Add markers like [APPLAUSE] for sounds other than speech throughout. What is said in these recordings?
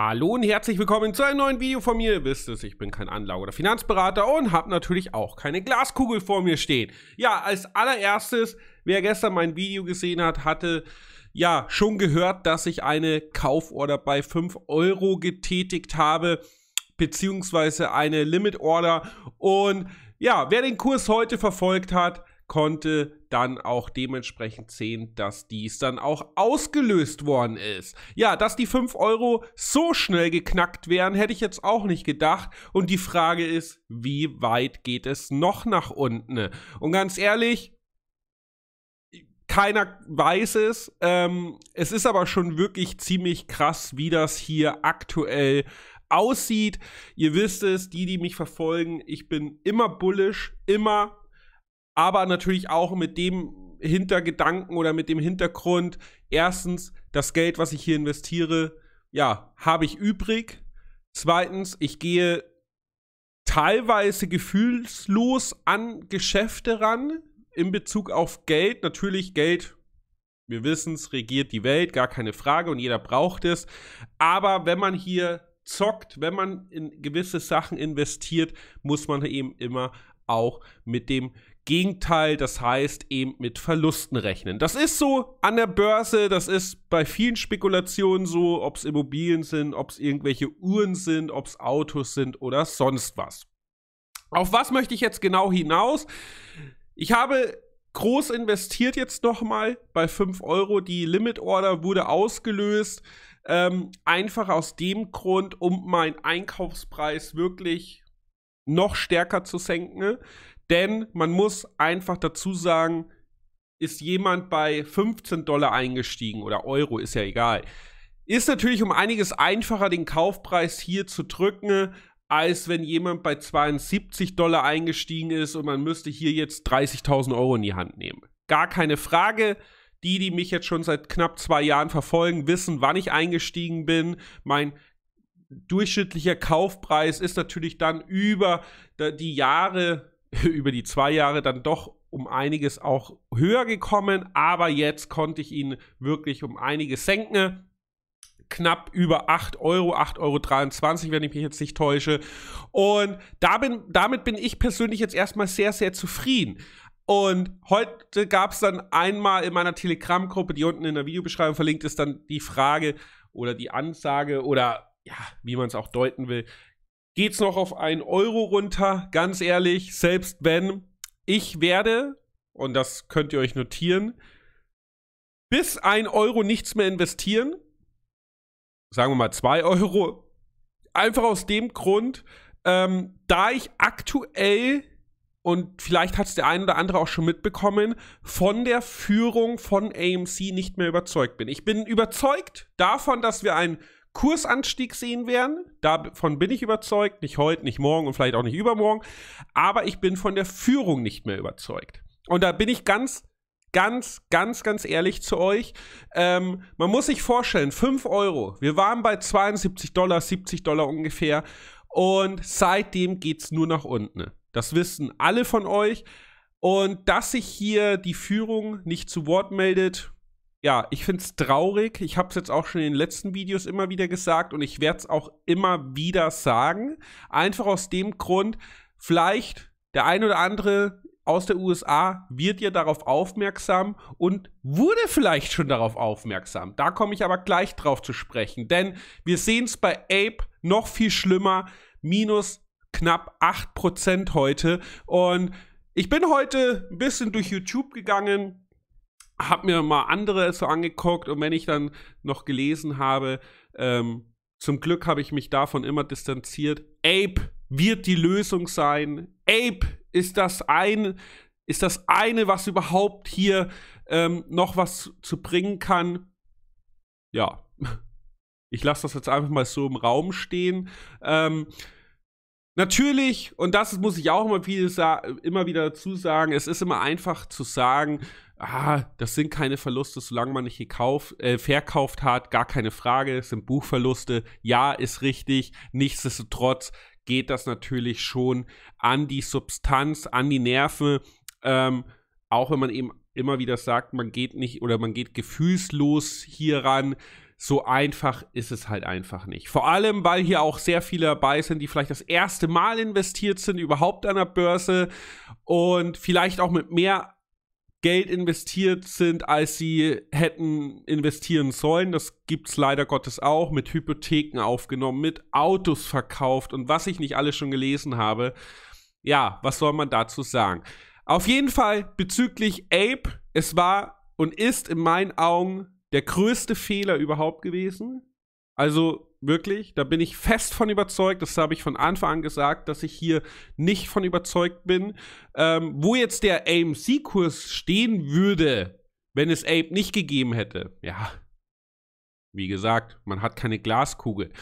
Hallo und herzlich willkommen zu einem neuen Video von mir. Ihr wisst es, ich bin kein Anlage- oder Finanzberater und habe natürlich auch keine Glaskugel vor mir stehen. Ja, als allererstes, wer gestern mein Video gesehen hat, hatte ja schon gehört, dass ich eine Kauforder bei 5 Euro getätigt habe, beziehungsweise eine Limit Order. Und ja, wer den Kurs heute verfolgt hat, konnte dann auch dementsprechend sehen, dass dies dann auch ausgelöst worden ist. Ja, dass die 5 Euro so schnell geknackt wären, hätte ich jetzt auch nicht gedacht. Und die Frage ist, wie weit geht es noch nach unten? Und ganz ehrlich, keiner weiß es. Ähm, es ist aber schon wirklich ziemlich krass, wie das hier aktuell aussieht. Ihr wisst es, die, die mich verfolgen, ich bin immer bullish, immer aber natürlich auch mit dem Hintergedanken oder mit dem Hintergrund, erstens, das Geld, was ich hier investiere, ja, habe ich übrig. Zweitens, ich gehe teilweise gefühlslos an Geschäfte ran in Bezug auf Geld. Natürlich Geld, wir wissen es, regiert die Welt, gar keine Frage und jeder braucht es. Aber wenn man hier zockt, wenn man in gewisse Sachen investiert, muss man eben immer auch mit dem Gegenteil, das heißt eben mit Verlusten rechnen. Das ist so an der Börse, das ist bei vielen Spekulationen so, ob es Immobilien sind, ob es irgendwelche Uhren sind, ob es Autos sind oder sonst was. Auf was möchte ich jetzt genau hinaus? Ich habe groß investiert jetzt nochmal bei 5 Euro. Die Limit Order wurde ausgelöst. Ähm, einfach aus dem Grund, um meinen Einkaufspreis wirklich noch stärker zu senken. Denn man muss einfach dazu sagen, ist jemand bei 15 Dollar eingestiegen oder Euro, ist ja egal. Ist natürlich um einiges einfacher, den Kaufpreis hier zu drücken, als wenn jemand bei 72 Dollar eingestiegen ist und man müsste hier jetzt 30.000 Euro in die Hand nehmen. Gar keine Frage. Die, die mich jetzt schon seit knapp zwei Jahren verfolgen, wissen, wann ich eingestiegen bin. Mein durchschnittlicher Kaufpreis ist natürlich dann über die Jahre [LAUGHS] über die zwei Jahre dann doch um einiges auch höher gekommen, aber jetzt konnte ich ihn wirklich um einiges senken. Knapp über 8 Euro, 8,23 Euro, wenn ich mich jetzt nicht täusche. Und damit, damit bin ich persönlich jetzt erstmal sehr, sehr zufrieden. Und heute gab es dann einmal in meiner Telegram-Gruppe, die unten in der Videobeschreibung verlinkt ist, dann die Frage oder die Ansage oder ja, wie man es auch deuten will, geht es noch auf einen Euro runter. Ganz ehrlich, selbst wenn ich werde, und das könnt ihr euch notieren, bis ein Euro nichts mehr investieren. Sagen wir mal zwei Euro. Einfach aus dem Grund, ähm, da ich aktuell und vielleicht hat es der ein oder andere auch schon mitbekommen, von der Führung von AMC nicht mehr überzeugt bin. Ich bin überzeugt davon, dass wir ein Kursanstieg sehen werden. Davon bin ich überzeugt. Nicht heute, nicht morgen und vielleicht auch nicht übermorgen. Aber ich bin von der Führung nicht mehr überzeugt. Und da bin ich ganz, ganz, ganz, ganz ehrlich zu euch. Ähm, man muss sich vorstellen, 5 Euro. Wir waren bei 72 Dollar, 70 Dollar ungefähr. Und seitdem geht es nur nach unten. Das wissen alle von euch. Und dass sich hier die Führung nicht zu Wort meldet, ja, ich finde es traurig. Ich habe es jetzt auch schon in den letzten Videos immer wieder gesagt und ich werde es auch immer wieder sagen. Einfach aus dem Grund, vielleicht der ein oder andere aus der USA wird ja darauf aufmerksam und wurde vielleicht schon darauf aufmerksam. Da komme ich aber gleich drauf zu sprechen, denn wir sehen es bei Ape noch viel schlimmer, minus knapp 8% heute. Und ich bin heute ein bisschen durch YouTube gegangen, habe mir mal andere so angeguckt und wenn ich dann noch gelesen habe, ähm, zum Glück habe ich mich davon immer distanziert. Ape wird die Lösung sein. Ape ist das ein, ist das eine, was überhaupt hier ähm, noch was zu bringen kann. Ja, [LAUGHS] ich lasse das jetzt einfach mal so im Raum stehen. Ähm, Natürlich, und das muss ich auch immer, viel immer wieder zusagen, es ist immer einfach zu sagen, ah, das sind keine Verluste, solange man nicht gekauft, äh, verkauft hat, gar keine Frage, es sind Buchverluste, ja, ist richtig, nichtsdestotrotz geht das natürlich schon an die Substanz, an die Nerven, ähm, auch wenn man eben immer wieder sagt, man geht nicht oder man geht gefühlslos hieran, so einfach ist es halt einfach nicht. Vor allem, weil hier auch sehr viele dabei sind, die vielleicht das erste Mal investiert sind, überhaupt an der Börse und vielleicht auch mit mehr Geld investiert sind, als sie hätten investieren sollen. Das gibt es leider Gottes auch, mit Hypotheken aufgenommen, mit Autos verkauft und was ich nicht alles schon gelesen habe. Ja, was soll man dazu sagen? Auf jeden Fall bezüglich Ape, es war und ist in meinen Augen der größte Fehler überhaupt gewesen. Also wirklich, da bin ich fest von überzeugt, das habe ich von Anfang an gesagt, dass ich hier nicht von überzeugt bin. Ähm, wo jetzt der AMC-Kurs stehen würde, wenn es Ape nicht gegeben hätte. Ja, wie gesagt, man hat keine Glaskugel.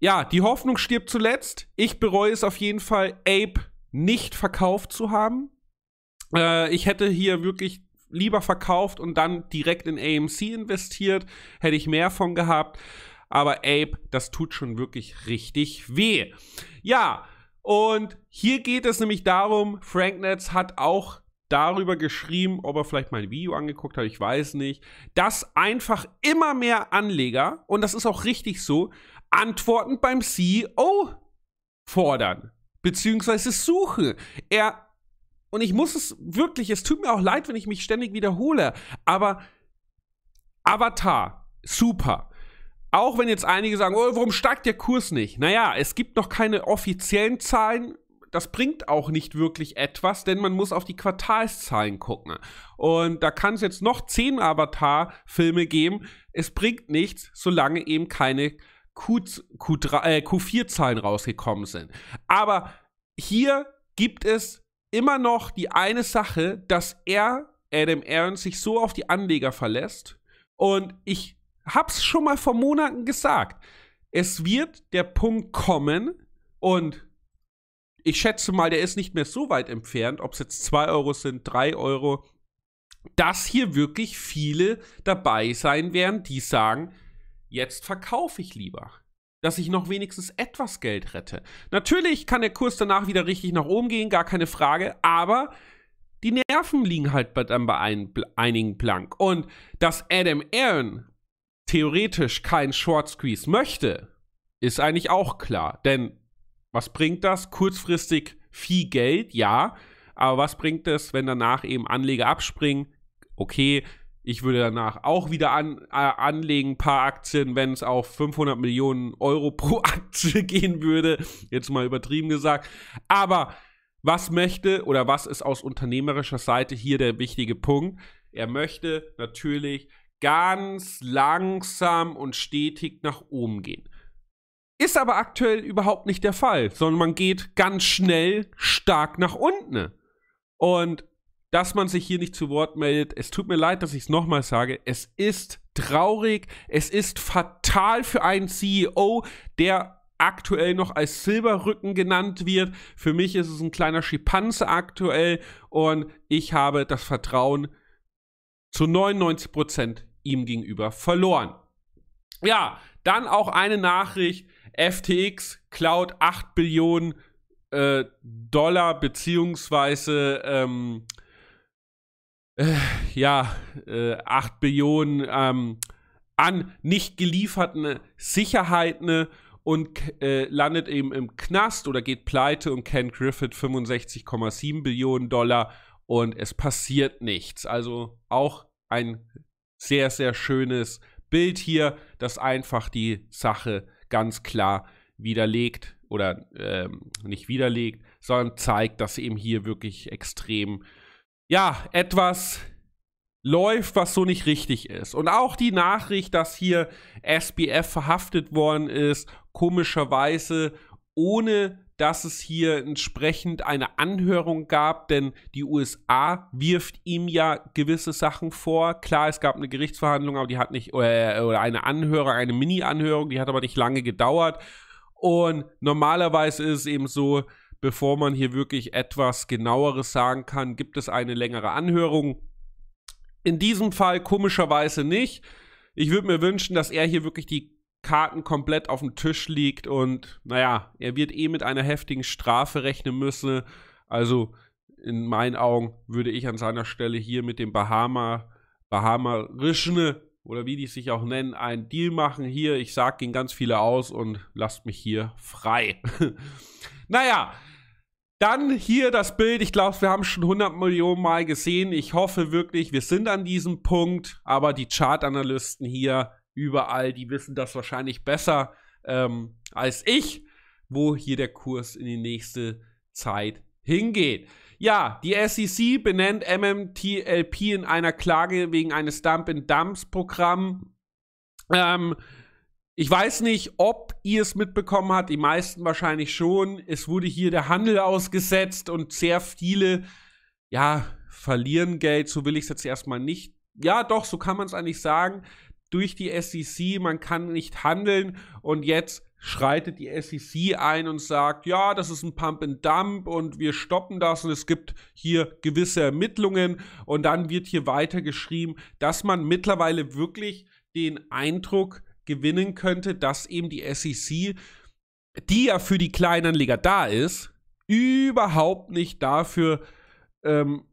Ja, die Hoffnung stirbt zuletzt. Ich bereue es auf jeden Fall, Ape nicht verkauft zu haben. Äh, ich hätte hier wirklich lieber verkauft und dann direkt in AMC investiert. Hätte ich mehr von gehabt. Aber Ape, das tut schon wirklich richtig weh. Ja, und hier geht es nämlich darum, Franknetz hat auch darüber geschrieben, ob er vielleicht mein Video angeguckt hat, ich weiß nicht, dass einfach immer mehr Anleger, und das ist auch richtig so, Antworten beim CEO fordern beziehungsweise suchen. Er und ich muss es wirklich, es tut mir auch leid, wenn ich mich ständig wiederhole, aber Avatar, super. Auch wenn jetzt einige sagen, oh, warum steigt der Kurs nicht? Naja, es gibt noch keine offiziellen Zahlen. Das bringt auch nicht wirklich etwas, denn man muss auf die Quartalszahlen gucken. Und da kann es jetzt noch zehn Avatar-Filme geben. Es bringt nichts, solange eben keine äh, Q, Q3, äh, Q4-Zahlen rausgekommen sind. Aber hier gibt es immer noch die eine Sache, dass er, Adam Aaron, sich so auf die Anleger verlässt. Und ich hab's schon mal vor Monaten gesagt. Es wird der Punkt kommen und ich schätze mal, der ist nicht mehr so weit entfernt, ob es jetzt 2 Euro sind, 3 Euro, dass hier wirklich viele dabei sein werden, die sagen, jetzt verkaufe ich lieber dass ich noch wenigstens etwas Geld rette. Natürlich kann der Kurs danach wieder richtig nach oben gehen, gar keine Frage, aber die Nerven liegen halt bei, dann bei ein, einigen blank. Und dass Adam Aaron theoretisch keinen Short Squeeze möchte, ist eigentlich auch klar. Denn was bringt das? Kurzfristig viel Geld, ja. Aber was bringt es, wenn danach eben Anleger abspringen? Okay, ich würde danach auch wieder an, äh, anlegen, paar Aktien, wenn es auf 500 Millionen Euro pro [LAUGHS] Aktie gehen würde. Jetzt mal übertrieben gesagt. Aber was möchte oder was ist aus unternehmerischer Seite hier der wichtige Punkt? Er möchte natürlich ganz langsam und stetig nach oben gehen. Ist aber aktuell überhaupt nicht der Fall, sondern man geht ganz schnell stark nach unten. Und dass man sich hier nicht zu Wort meldet. Es tut mir leid, dass ich es nochmal sage. Es ist traurig, es ist fatal für einen CEO, der aktuell noch als Silberrücken genannt wird. Für mich ist es ein kleiner Schipanze aktuell und ich habe das Vertrauen zu 99% Prozent ihm gegenüber verloren. Ja, dann auch eine Nachricht. FTX klaut 8 Billionen äh, Dollar beziehungsweise ähm, äh, ja, äh, 8 Billionen ähm, an nicht gelieferten Sicherheiten äh, und äh, landet eben im Knast oder geht pleite und Ken Griffith 65,7 Billionen Dollar und es passiert nichts. Also auch ein sehr, sehr schönes Bild hier, das einfach die Sache ganz klar widerlegt oder ähm, nicht widerlegt, sondern zeigt, dass eben hier wirklich extrem ja, etwas läuft, was so nicht richtig ist. Und auch die Nachricht, dass hier SBF verhaftet worden ist, komischerweise, ohne dass es hier entsprechend eine Anhörung gab, denn die USA wirft ihm ja gewisse Sachen vor. Klar, es gab eine Gerichtsverhandlung, aber die hat nicht, oder eine Anhörung, eine Mini-Anhörung, die hat aber nicht lange gedauert. Und normalerweise ist es eben so, bevor man hier wirklich etwas genaueres sagen kann, gibt es eine längere Anhörung. In diesem Fall komischerweise nicht. Ich würde mir wünschen, dass er hier wirklich die Karten komplett auf dem Tisch liegt und naja, er wird eh mit einer heftigen Strafe rechnen müssen. Also in meinen Augen würde ich an seiner Stelle hier mit dem Bahama, Bahamarischen oder wie die sich auch nennen, einen Deal machen hier. Ich sage Ihnen ganz viele aus und lasst mich hier frei. [LAUGHS] naja, dann hier das Bild. Ich glaube, wir haben schon 100 Millionen Mal gesehen. Ich hoffe wirklich, wir sind an diesem Punkt. Aber die Chartanalysten hier überall, die wissen das wahrscheinlich besser ähm, als ich, wo hier der Kurs in die nächste Zeit hingeht. Ja, die SEC benennt MMTLP in einer Klage wegen eines Dump-and-Dumps-Programms. Ähm, ich weiß nicht, ob ihr es mitbekommen habt, die meisten wahrscheinlich schon. Es wurde hier der Handel ausgesetzt und sehr viele, ja, verlieren Geld, so will ich es jetzt erstmal nicht. Ja, doch, so kann man es eigentlich sagen. Durch die SEC, man kann nicht handeln und jetzt schreitet die SEC ein und sagt, ja, das ist ein Pump and Dump und wir stoppen das und es gibt hier gewisse Ermittlungen und dann wird hier weitergeschrieben, dass man mittlerweile wirklich den Eindruck gewinnen könnte, dass eben die SEC, die ja für die Kleinanleger da ist, überhaupt nicht dafür ähm,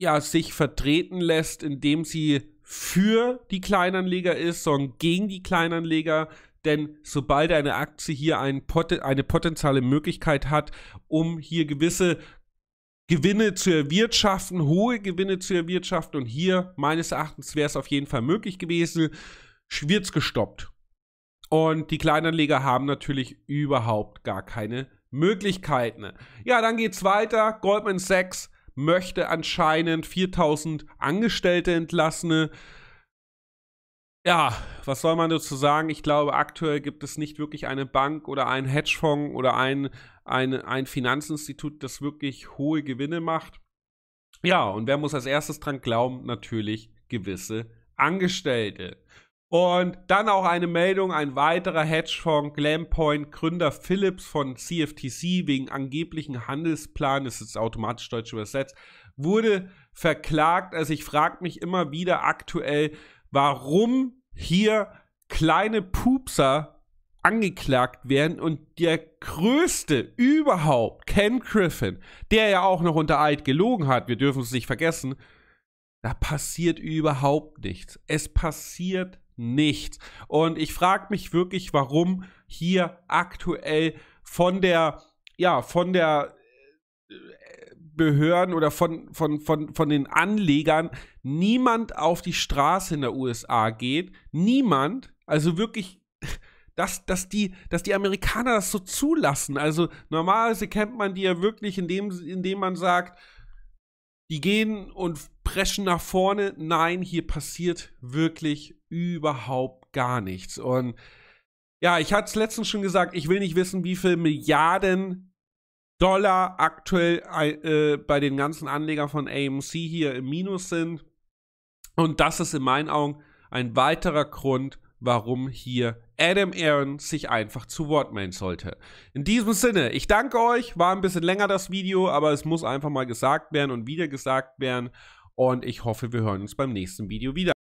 ja, sich vertreten lässt, indem sie für die Kleinanleger ist, sondern gegen die Kleinanleger. Denn sobald eine Aktie hier ein Pot eine potenzielle Möglichkeit hat, um hier gewisse Gewinne zu erwirtschaften, hohe Gewinne zu erwirtschaften, und hier meines Erachtens wäre es auf jeden Fall möglich gewesen, schwirz gestoppt. Und die Kleinanleger haben natürlich überhaupt gar keine Möglichkeiten. Ja, dann geht's weiter. Goldman Sachs möchte anscheinend 4000 Angestellte entlassen. Ja, was soll man dazu sagen? Ich glaube, aktuell gibt es nicht wirklich eine Bank oder einen Hedgefonds oder ein, ein, ein Finanzinstitut, das wirklich hohe Gewinne macht. Ja, und wer muss als erstes dran glauben? Natürlich gewisse Angestellte. Und dann auch eine Meldung, ein weiterer Hedgefonds, Glampoint, Gründer Philips von CFTC wegen angeblichen Handelsplan, das ist automatisch deutsch übersetzt, wurde verklagt. Also ich frage mich immer wieder aktuell, warum hier kleine Pupser angeklagt werden und der größte überhaupt, Ken Griffin, der ja auch noch unter Eid gelogen hat, wir dürfen es nicht vergessen, da passiert überhaupt nichts. Es passiert nichts nichts. Und ich frage mich wirklich, warum hier aktuell von der, ja, von der äh, Behörden oder von, von, von, von den Anlegern niemand auf die Straße in der USA geht. Niemand, also wirklich dass, dass, die, dass die Amerikaner das so zulassen. Also normalerweise kennt man die ja wirklich, indem, indem man sagt, die gehen und preschen nach vorne. Nein, hier passiert wirklich überhaupt gar nichts. Und ja, ich hatte es letztens schon gesagt, ich will nicht wissen, wie viele Milliarden Dollar aktuell äh, bei den ganzen Anlegern von AMC hier im Minus sind. Und das ist in meinen Augen ein weiterer Grund, warum hier Adam Aaron sich einfach zu Wort melden sollte. In diesem Sinne, ich danke euch. War ein bisschen länger das Video, aber es muss einfach mal gesagt werden und wieder gesagt werden. Und ich hoffe, wir hören uns beim nächsten Video wieder.